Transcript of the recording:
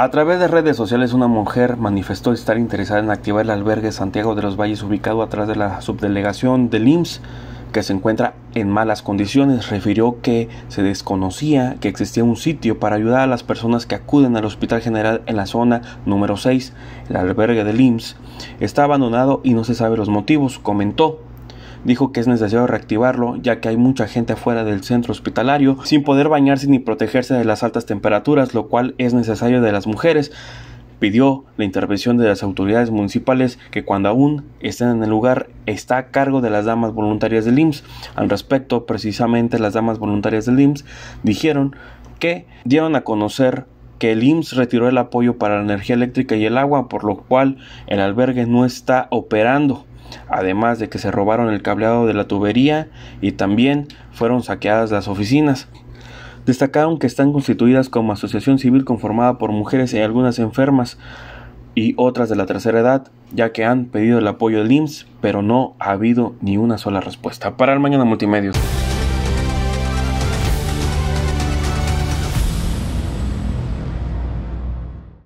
A través de redes sociales, una mujer manifestó estar interesada en activar el albergue Santiago de los Valles ubicado atrás de la subdelegación del IMSS que se encuentra en malas condiciones. Refirió que se desconocía que existía un sitio para ayudar a las personas que acuden al Hospital General en la zona número 6. El albergue del IMSS está abandonado y no se sabe los motivos, comentó dijo que es necesario reactivarlo ya que hay mucha gente afuera del centro hospitalario sin poder bañarse ni protegerse de las altas temperaturas, lo cual es necesario de las mujeres. Pidió la intervención de las autoridades municipales que cuando aún estén en el lugar está a cargo de las damas voluntarias del IMSS. Al respecto, precisamente las damas voluntarias del IMSS dijeron que dieron a conocer que el IMSS retiró el apoyo para la energía eléctrica y el agua, por lo cual el albergue no está operando además de que se robaron el cableado de la tubería y también fueron saqueadas las oficinas. Destacaron que están constituidas como asociación civil conformada por mujeres y algunas enfermas y otras de la tercera edad, ya que han pedido el apoyo del IMSS, pero no ha habido ni una sola respuesta. Para el Mañana Multimedios.